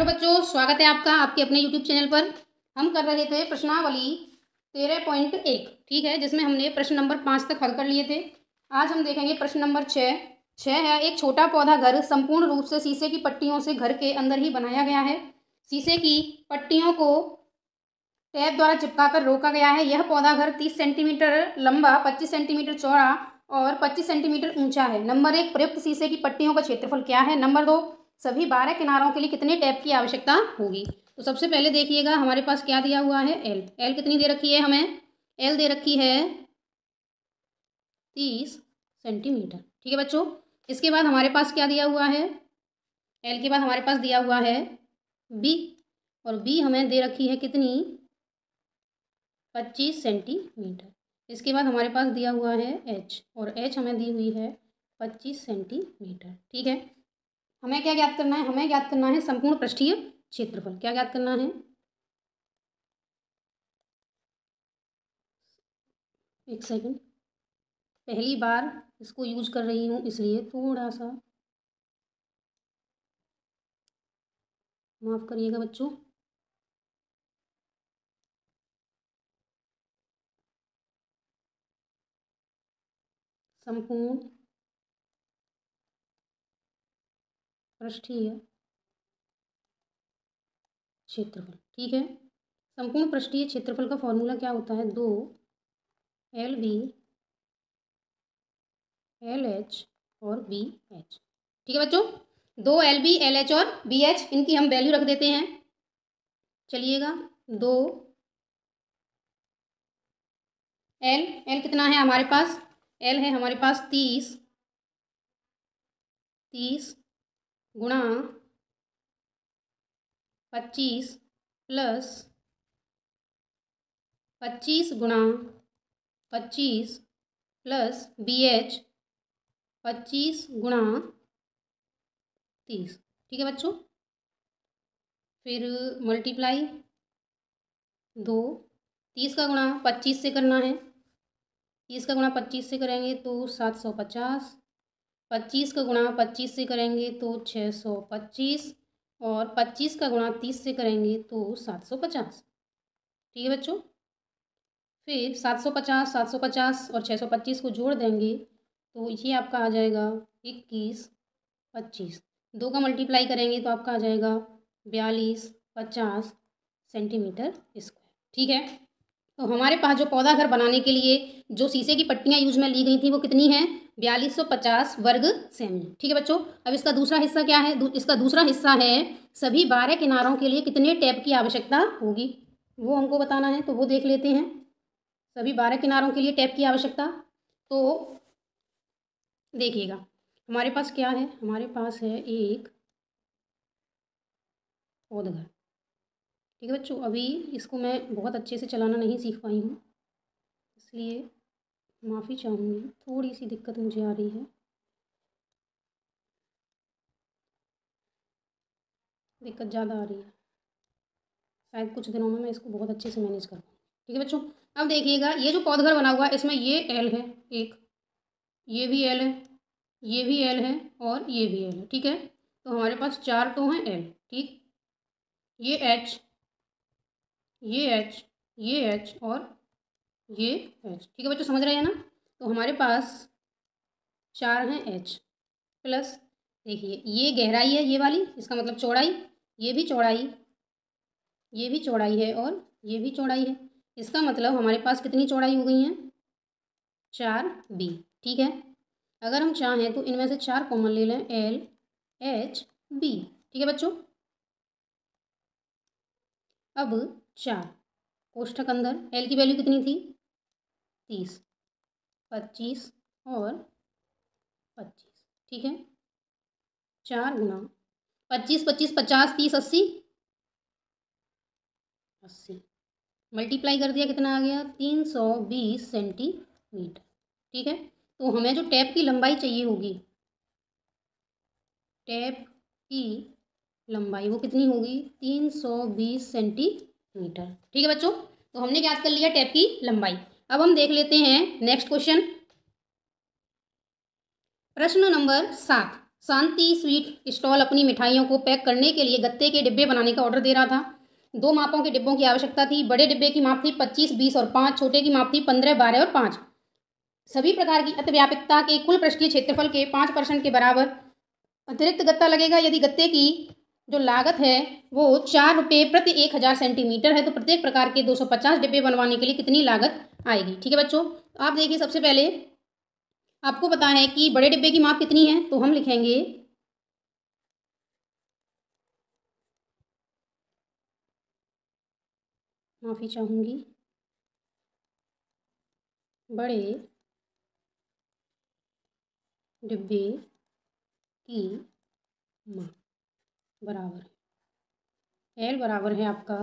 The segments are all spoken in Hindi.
हेलो बच्चों स्वागत है आपका आपके अपने यूट्यूब चैनल पर हम कर रहे थे प्रश्नावली तेरह पॉइंट एक ठीक है जिसमें हमने प्रश्न नंबर पाँच तक हल कर लिए थे आज हम देखेंगे प्रश्न नंबर छः छः है एक छोटा पौधा घर संपूर्ण रूप से शीशे की पट्टियों से घर के अंदर ही बनाया गया है शीशे की पट्टियों को टैप द्वारा चिपका कर रोका गया है यह पौधा घर तीस सेंटीमीटर लंबा पच्चीस सेंटीमीटर चौड़ा और पच्चीस सेंटीमीटर ऊंचा है नंबर एक प्रयुक्त शीशे की पट्टियों का क्षेत्रफल क्या है नंबर दो सभी बारह किनारों के लिए कितने टैप की आवश्यकता होगी तो सबसे पहले देखिएगा हमारे पास क्या दिया हुआ है एल एल कितनी दे रखी है हमें एल दे रखी है तीस सेंटीमीटर ठीक है बच्चों इसके बाद हमारे पास क्या दिया हुआ है एल के बाद हमारे पास दिया हुआ है बी और बी हमें दे रखी है कितनी पच्चीस सेंटीमीटर इसके बाद हमारे पास दिया हुआ है एच और एच हमें दी हुई है पच्चीस सेंटीमीटर ठीक है हमें क्या ज्ञात करना है हमें ज्ञात करना है संपूर्ण पृष्ठीय क्षेत्रफल क्या ज्ञात करना है एक सेकंड पहली बार इसको यूज कर रही हूँ इसलिए थोड़ा सा माफ़ करिएगा बच्चों संपूर्ण पृष्ठीय क्षेत्रफल ठीक है संपूर्ण पृष्ठीय क्षेत्रफल का फॉर्मूला क्या होता है दो एल बी एल एच और बी एच ठीक है बच्चों दो एल बी एल एच और बी एच इनकी हम वैल्यू रख देते हैं चलिएगा दो एल एल कितना है हमारे पास एल है हमारे पास तीस तीस गुणा पच्चीस प्लस पच्चीस गुणा पच्चीस प्लस बी एच पच्चीस गुणा तीस ठीक है बच्चों फिर मल्टीप्लाई दो तीस का गुणा पच्चीस से करना है तीस का गुणा पच्चीस से करेंगे तो सात सौ पचास पच्चीस का गुणा पच्चीस से करेंगे तो छः सौ पच्चीस और पच्चीस का गुणा तीस से करेंगे तो सात सौ पचास ठीक है बच्चों फिर सात सौ पचास सात सौ पचास और छः सौ पच्चीस को जोड़ देंगे तो ये आपका आ जाएगा इक्कीस पच्चीस दो का मल्टीप्लाई करेंगे तो आपका आ जाएगा बयालीस पचास सेंटीमीटर स्क्वायर ठीक है तो हमारे पास जो पौधा घर बनाने के लिए जो शीशे की पट्टियाँ यूज में ली गई थी वो कितनी हैं बयालीस सौ पचास वर्ग सेमी ठीक है बच्चों अब इसका दूसरा हिस्सा क्या है दू, इसका दूसरा हिस्सा है सभी बारह किनारों के लिए कितने टैप की आवश्यकता होगी वो हमको बताना है तो वो देख लेते हैं सभी बारह किनारों के लिए टैप की आवश्यकता तो देखिएगा हमारे पास क्या है हमारे पास है एक पौधघर ठीक है बच्चों अभी इसको मैं बहुत अच्छे से चलाना नहीं सीख पाई हूँ इसलिए माफ़ी चाहूँगी थोड़ी सी दिक्कत मुझे आ रही है दिक्कत ज़्यादा आ रही है शायद कुछ दिनों में मैं इसको बहुत अच्छे से मैनेज कर पाऊँ ठीक है बच्चों अब देखिएगा ये जो पौधघर बना हुआ है इसमें ये एल है एक ये भी एल है ये भी एल है और ये भी एल है ठीक है तो हमारे पास चार टो तो हैं एल ठीक ये एच ये एच ये एच और ये एच ठीक है बच्चों समझ रहे हैं ना तो हमारे पास चार हैं एच प्लस देखिए ये गहराई है ये वाली इसका मतलब चौड़ाई ये भी चौड़ाई ये भी चौड़ाई है और ये भी चौड़ाई है इसका मतलब हमारे पास कितनी चौड़ाई हो गई है चार बी ठीक है अगर हम चाहें तो इनमें से चार कॉमन ले लें एल एच बी ठीक है बच्चों अब चार कोष्ठक अंदर एल की वैल्यू कितनी थी तीस पच्चीस और पच्चीस ठीक है चार गुना पच्चीस पच्चीस पचास तीस अस्सी अस्सी मल्टीप्लाई कर दिया कितना आ गया तीन सौ बीस सेंटीमीटर ठीक है तो हमें जो टैप की लंबाई चाहिए होगी टैप की लंबाई वो कितनी होगी तीन सौ बीस सेंटीमीटर ठीक है बच्चों तो हमने क्या कर लिया टैप की लंबाई अब हम देख लेते हैं नेक्स्ट क्वेश्चन प्रश्न नंबर सात शांति स्वीट स्टॉल अपनी मिठाइयों को पैक करने के लिए गत्ते के डिब्बे बनाने का ऑर्डर दे रहा था दो मापों के डिब्बों की आवश्यकता थी बड़े डिब्बे की माप थी पच्चीस बीस और पाँच छोटे की माप थी पंद्रह बारह और पाँच सभी प्रकार की अतिव्यापकता के कुल पृष्ठीय क्षेत्रफल के पाँच परसेंट के बराबर अतिरिक्त गत्ता लगेगा यदि गत्ते की जो लागत है वो चार रुपये प्रति एक हज़ार सेंटीमीटर है तो प्रत्येक प्रकार के दो सौ पचास डिब्बे बनवाने के लिए कितनी लागत आएगी ठीक है बच्चों आप देखिए सबसे पहले आपको पता है कि बड़े डिब्बे की माप कितनी है तो हम लिखेंगे माफ़ी चाहूंगी बड़े डिब्बे की माप बराबर एल बराबर है आपका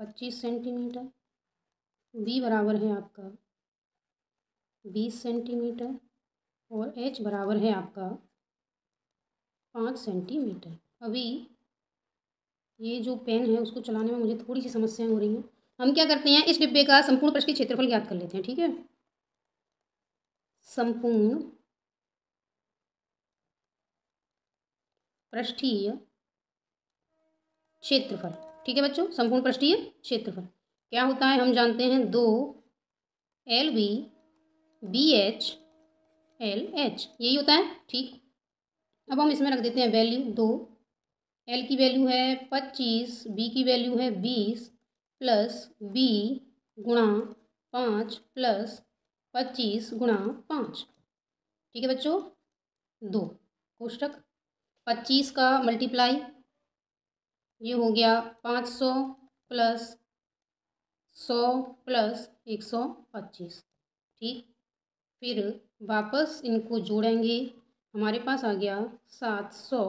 पच्चीस सेंटीमीटर बी बराबर है आपका बीस सेंटीमीटर और एच बराबर है आपका पाँच सेंटीमीटर अभी ये जो पेन है उसको चलाने में मुझे थोड़ी सी समस्याएं हो रही हैं हम क्या करते हैं इस डिब्बे का संपूर्ण पृष्ठ क्षेत्रफल ज्ञात कर लेते हैं ठीक है संपूर्ण पृष्ठीय क्षेत्रफल ठीक है बच्चों संपूर्ण पृष्ठीय क्षेत्रफल क्या होता है हम जानते हैं दो L B B H L H यही होता है ठीक अब हम इसमें रख देते हैं वैल्यू दो एल की वैल्यू है पच्चीस बी की वैल्यू है बीस प्लस बी गुणा पाँच प्लस पच्चीस गुणा पाँच ठीक है बच्चों दो कोष्टक पच्चीस का मल्टीप्लाई ये हो गया पाँच सौ प्लस सौ प्लस एक सौ पच्चीस ठीक फिर वापस इनको जोड़ेंगे हमारे पास आ गया सात सौ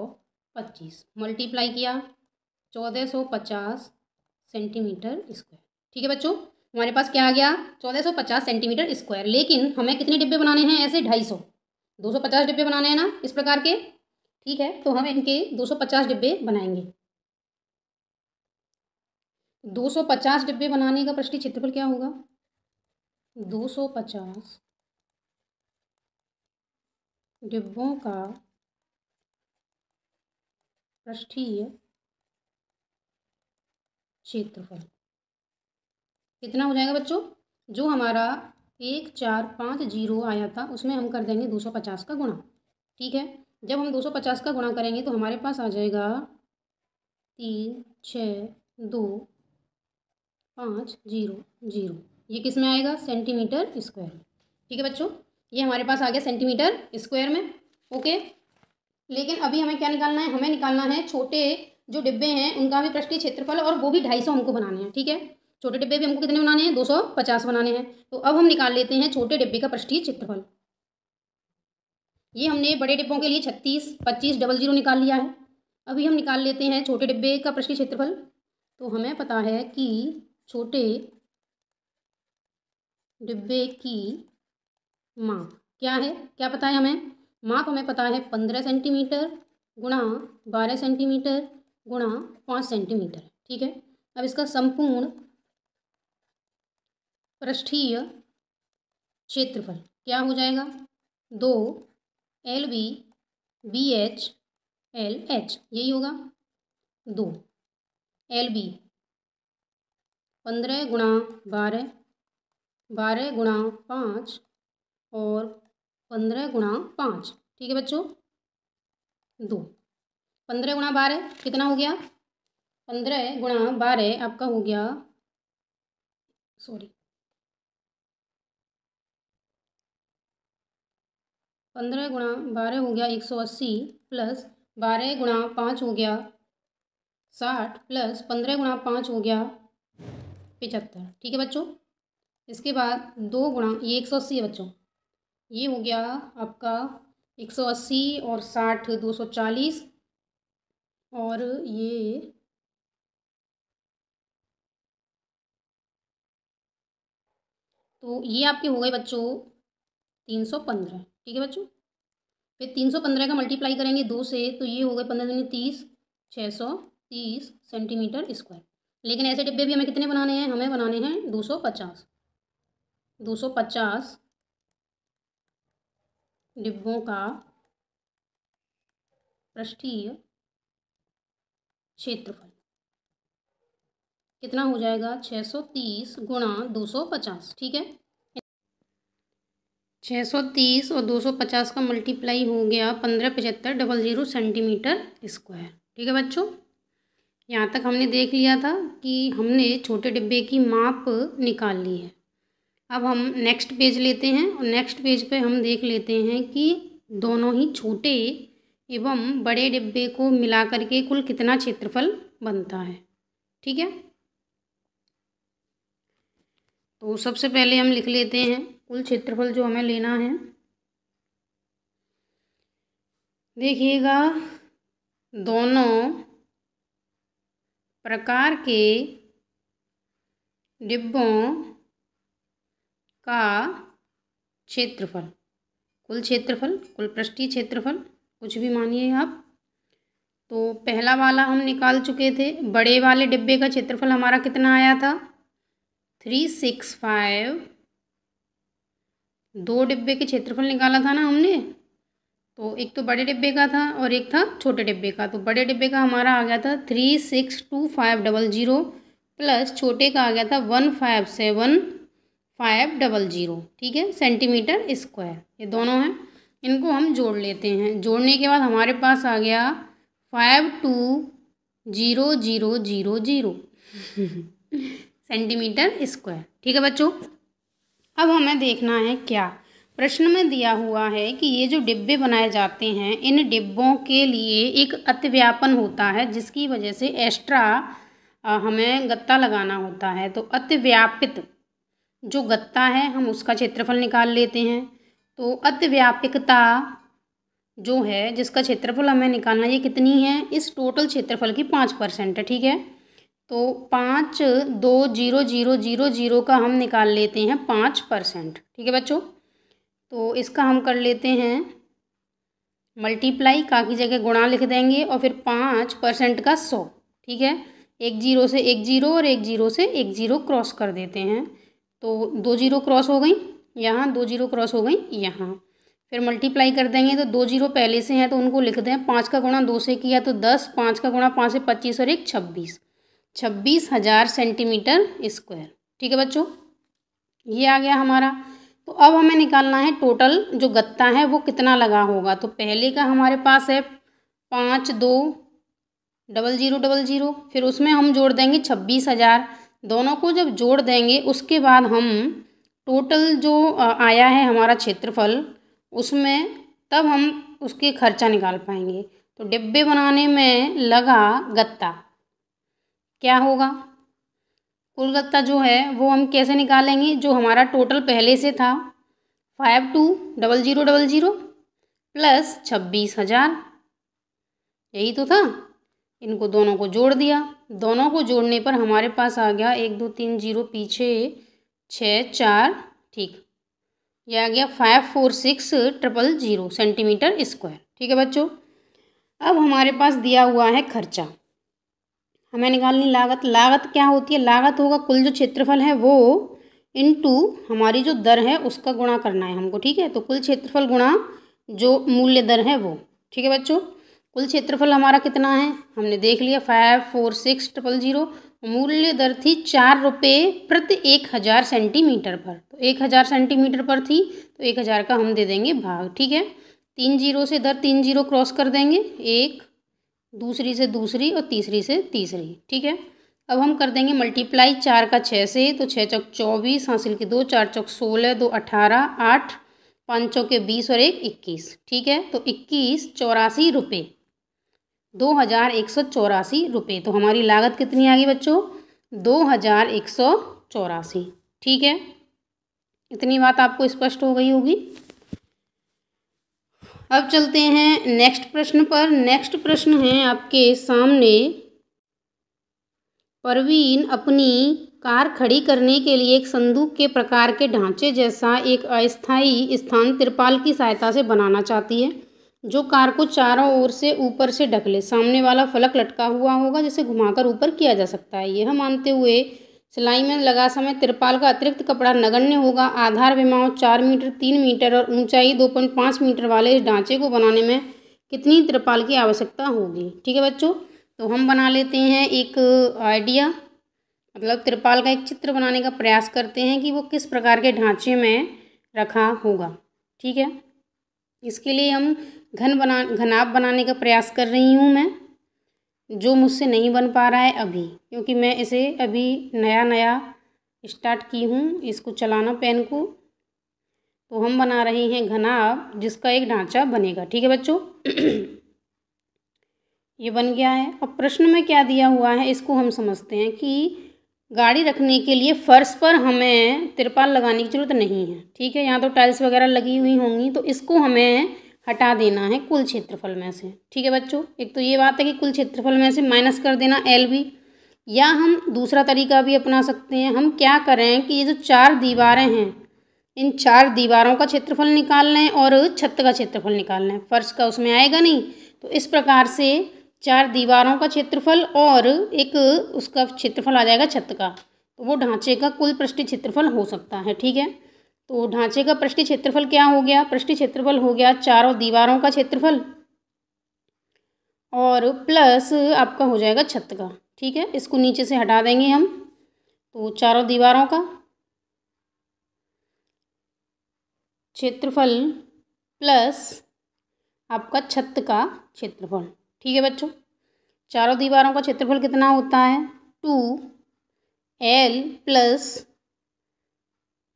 पच्चीस मल्टीप्लाई किया चौदह सौ पचास सेंटीमीटर स्क्वायर ठीक है बच्चों हमारे पास क्या आ गया चौदह सौ पचास सेंटीमीटर स्क्वायर लेकिन हमें कितने डिब्बे बनाने हैं ऐसे ढाई सौ दो सौ पचास डिब्बे बनाने हैं ना इस प्रकार के ठीक है तो हम इनके दो सौ पचास डिब्बे बनाएंगे 250 डिब्बे बनाने का पृष्ठी क्षेत्रफल क्या होगा 250 डिब्बों का पृष्ठीय क्षेत्रफल कितना हो जाएगा बच्चों जो हमारा एक चार पाँच जीरो आया था उसमें हम कर देंगे दो सौ पचास का गुणा ठीक है जब हम दो सौ पचास का गुणा करेंगे तो हमारे पास आ जाएगा तीन छः दो पाँच जीरो जीरो ये किस में आएगा सेंटीमीटर स्क्वायर ठीक है बच्चों ये हमारे पास आ गया सेंटीमीटर स्क्वायर में ओके लेकिन अभी हमें क्या निकालना है हमें निकालना है छोटे जो डिब्बे हैं उनका भी पृष्ठीय क्षेत्रफल और वो भी ढाई सौ हमको बनाने हैं ठीक है छोटे डिब्बे भी हमको कितने बनाने हैं दो सौ पचास बनाने हैं तो अब हम निकाल लेते हैं छोटे डिब्बे का पृष्ठीय क्षेत्रफल ये हमने बड़े डिब्बों के लिए छत्तीस पच्चीस डबल जीरो निकाल लिया है अभी हम निकाल लेते हैं छोटे डिब्बे का पृष्ठीय क्षेत्रफल तो हमें पता है कि छोटे डिब्बे की माप क्या है क्या पता है हमें माप हमें पता है पंद्रह सेंटीमीटर गुणा बारह सेंटीमीटर गुणा पाँच सेंटीमीटर ठीक है अब इसका संपूर्ण पृष्ठीय क्षेत्रफल क्या हो जाएगा दो L B B H L H यही होगा दो एल बी पंद्रह गुणा बारह बारह गुणा पाँच और पंद्रह गुणा पाँच ठीक है बच्चों दो पंद्रह गुणा बारह कितना हो गया पंद्रह गुणा बारह आपका हो गया सॉरी पंद्रह गुणा बारह हो गया एक सौ अस्सी प्लस बारह गुणा पाँच हो गया साठ प्लस पंद्रह गुणा पाँच हो गया पिचहत्तर ठीक है बच्चों इसके बाद दो गुणा ये एक सौ अस्सी है बच्चों ये हो गया आपका एक सौ अस्सी और साठ दो सौ चालीस और ये तो ये आपके हो गए बच्चों तीन सौ पंद्रह ठीक है बच्चों फिर तीन सौ पंद्रह का मल्टीप्लाई करेंगे दो से तो ये हो गए पंद्रह दिन तीस छः सौ तीस सेंटीमीटर स्क्वायर लेकिन ऐसे डिब्बे भी हमें कितने बनाने हैं हमें बनाने हैं दो सौ पचास दो सौ पचास डिब्बों का पृष्ठीय क्षेत्रफल कितना हो जाएगा छः सौ तीस गुणा दो सौ पचास ठीक है छः सौ तीस और दो सौ पचास का मल्टीप्लाई हो गया पंद्रह पचहत्तर डबल ज़ीरो सेंटीमीटर स्क्वायर ठीक है बच्चों यहाँ तक हमने देख लिया था कि हमने छोटे डिब्बे की माप निकाल ली है अब हम नेक्स्ट पेज लेते हैं और नेक्स्ट पेज पे हम देख लेते हैं कि दोनों ही छोटे एवं बड़े डिब्बे को मिलाकर के कुल कितना क्षेत्रफल बनता है ठीक है तो सबसे पहले हम लिख लेते हैं कुल क्षेत्रफल जो हमें लेना है देखिएगा दोनों प्रकार के डिब्बों का क्षेत्रफल कुल क्षेत्रफल कुल पृष्ठीय क्षेत्रफल कुछ भी मानिए आप तो पहला वाला हम निकाल चुके थे बड़े वाले डिब्बे का क्षेत्रफल हमारा कितना आया था थ्री सिक्स फाइव दो डिब्बे के क्षेत्रफल निकाला था ना हमने तो एक तो बड़े डिब्बे का था और एक था छोटे डिब्बे का तो बड़े डिब्बे का हमारा आ गया था three six two five double zero plus छोटे का आ गया था one five seven five double zero ठीक है सेंटीमीटर स्क्वायर ये दोनों हैं इनको हम जोड़ लेते हैं जोड़ने के बाद हमारे पास आ गया five two zero zero zero zero centimetre square ठीक है बच्चों अब हमें देखना है क्या प्रश्न में दिया हुआ है कि ये जो डिब्बे बनाए जाते हैं इन डिब्बों के लिए एक अतिव्यापन होता है जिसकी वजह से एक्स्ट्रा हमें गत्ता लगाना होता है तो अतिव्यापित जो गत्ता है हम उसका क्षेत्रफल निकाल लेते हैं तो अतिव्यापिकता जो है जिसका क्षेत्रफल हमें निकालना ये कितनी है इस टोटल क्षेत्रफल की पाँच परसेंट है ठीक है तो पाँच दो जीरो जीरो जीरो जीरो का हम निकाल लेते हैं पाँच परसेंट ठीक है बच्चों तो इसका हम कर लेते हैं मल्टीप्लाई का की जगह गुणा लिख देंगे और फिर पाँच परसेंट का सौ ठीक है एक जीरो से एक जीरो और एक जीरो से एक जीरो क्रॉस कर देते हैं तो दो जीरो क्रॉस हो गई यहाँ दो जीरो क्रॉस हो गई यहाँ फिर मल्टीप्लाई कर देंगे तो दो जीरो पहले से हैं तो उनको लिख दें पाँच का गुणा दो से किया तो दस पाँच का गुणा पाँच से पच्चीस और एक छब्बीस छब्बीस हज़ार सेंटीमीटर स्क्वायर ठीक है बच्चों ये आ गया हमारा तो अब हमें निकालना है टोटल जो गत्ता है वो कितना लगा होगा तो पहले का हमारे पास है पाँच दो डबल ज़ीरो डबल ज़ीरो फिर उसमें हम जोड़ देंगे छब्बीस हज़ार दोनों को जब जोड़ देंगे उसके बाद हम टोटल जो आया है हमारा क्षेत्रफल उसमें तब हम उसके खर्चा निकाल पाएंगे तो डिब्बे बनाने में लगा गत्ता क्या होगा गत्ता जो है वो हम कैसे निकालेंगे जो हमारा टोटल पहले से था five two double zero double zero plus छब्बीस हज़ार यही तो था इनको दोनों को जोड़ दिया दोनों को जोड़ने पर हमारे पास आ गया एक दो तीन जीरो पीछे छः चार ठीक ये आ गया five four six triple zero centimetre square ठीक है बच्चों अब हमारे पास दिया हुआ है खर्चा हमें निकालनी लागत लागत क्या होती है लागत होगा कुल जो क्षेत्रफल है वो इनटू हमारी जो दर है उसका गुणा करना है हमको ठीक है तो कुल क्षेत्रफल गुणा जो मूल्य दर है वो ठीक है बच्चों कुल क्षेत्रफल हमारा कितना है हमने देख लिया five four six triple zero मूल्य दर थी चार रुपये प्रति एक हज़ार सेंटीमीटर पर तो एक हज़ार सेंटीमीटर पर थी तो एक हज़ार का हम दे देंगे भाग ठीक है तीन जीरो से दर तीन जीरो क्रॉस कर देंगे एक दूसरी से दूसरी और तीसरी से तीसरी ठीक है अब हम कर देंगे मल्टीप्लाई चार का छः से तो छः चौक चौबीस हासिल की दो चार चौक सोलह दो अठारह आठ पाँच चौके बीस और एक इक्कीस ठीक है तो इक्कीस चौरासी रुपये दो हज़ार एक सौ चौरासी रुपये तो हमारी लागत कितनी आ गई बच्चों दो हज़ार एक सौ चौरासी ठीक है इतनी बात आपको स्पष्ट हो गई होगी अब चलते हैं नेक्स्ट प्रश्न पर नेक्स्ट प्रश्न है आपके सामने परवीन अपनी कार खड़ी करने के लिए एक संदूक के प्रकार के ढांचे जैसा एक अस्थायी स्थान तिरपाल की सहायता से बनाना चाहती है जो कार को चारों ओर से ऊपर से ढक ले सामने वाला फलक लटका हुआ होगा जिसे घुमाकर ऊपर किया जा सकता है यह मानते हुए सिलाई में लगा समय तिरपाल का अतिरिक्त कपड़ा नगण्य होगा आधार विमाओ चार मीटर तीन मीटर और ऊंचाई दो पॉइंट पाँच मीटर वाले इस ढांचे को बनाने में कितनी तिरपाल की आवश्यकता होगी ठीक है बच्चों तो हम बना लेते हैं एक आइडिया मतलब तिरपाल का एक चित्र बनाने का प्रयास करते हैं कि वो किस प्रकार के ढांचे में रखा होगा ठीक है इसके लिए हम घन बना घनाप बनाने का प्रयास कर रही हूँ मैं जो मुझसे नहीं बन पा रहा है अभी क्योंकि मैं इसे अभी नया नया स्टार्ट की हूँ इसको चलाना पेन को तो हम बना रहे हैं घना जिसका एक ढांचा बनेगा ठीक है बच्चों ये बन गया है अब प्रश्न में क्या दिया हुआ है इसको हम समझते हैं कि गाड़ी रखने के लिए फर्श पर हमें तिरपाल लगाने की ज़रूरत नहीं है ठीक है यहाँ तो टाइल्स वगैरह लगी हुई होंगी तो इसको हमें हटा देना है कुल क्षेत्रफल में से ठीक है बच्चों एक तो ये बात है कि कुल क्षेत्रफल में से माइनस कर देना एल भी या हम दूसरा तरीका भी अपना सकते हैं हम क्या करें कि ये जो चार दीवारें हैं इन चार दीवारों का क्षेत्रफल निकाल लें और छत का क्षेत्रफल निकाल लें फर्श का उसमें आएगा नहीं तो इस प्रकार से चार दीवारों का क्षेत्रफल और एक उसका क्षेत्रफल आ जाएगा छत का तो वो ढांचे का कुल पृष्ठीय क्षेत्रफल हो सकता है ठीक है तो ढांचे का पृष्ठी क्षेत्रफल क्या हो गया पृष्ठ क्षेत्रफल हो गया चारों दीवारों का क्षेत्रफल और प्लस आपका हो जाएगा छत का ठीक है इसको नीचे से हटा देंगे हम तो चारों दीवारों का क्षेत्रफल प्लस आपका छत का क्षेत्रफल ठीक है बच्चों चारों दीवारों का क्षेत्रफल कितना होता है two L plus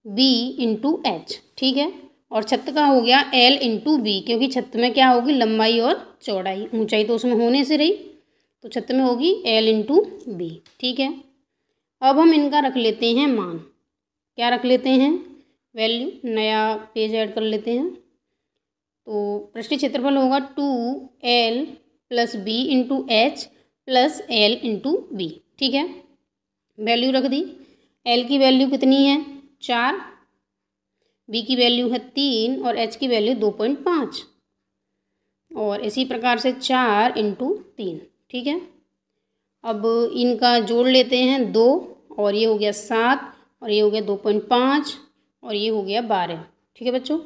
B into H ठीक है और छत का हो गया एल इंटू बी क्योंकि छत में क्या होगी लंबाई और चौड़ाई ऊंचाई तो उसमें होने से रही तो छत में होगी एल इंटू बी ठीक है अब हम इनका रख लेते हैं मान क्या रख लेते हैं वैल्यू नया पेज ऐड कर लेते हैं तो पृष्ठीय क्षेत्रफल होगा two L plus B into H plus L into B ठीक है वैल्यू रख दी एल की वैल्यू कितनी है चार बी की वैल्यू है तीन और एच की वैल्यू दो पॉइंट पाँच और इसी प्रकार से चार इंटू तीन ठीक है अब इनका जोड़ लेते हैं दो और ये हो गया सात और ये हो गया दो पॉइंट पाँच और ये हो गया बारह ठीक है बच्चों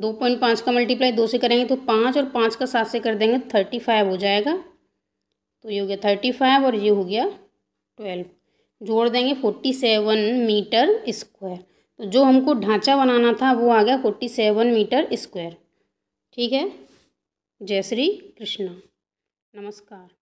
दो पॉइंट पाँच का मल्टीप्लाई दो से करेंगे तो पाँच और पाँच का सात से कर देंगे थर्टी फाइव हो जाएगा तो ये हो गया थर्टी फाइव और ये हो गया ट्वेल्व जोड़ देंगे फोर्टी सेवन मीटर स्क्वायर तो जो हमको ढांचा बनाना था वो आ गया फोर्टी सेवन मीटर स्क्वायर ठीक है जय श्री कृष्णा नमस्कार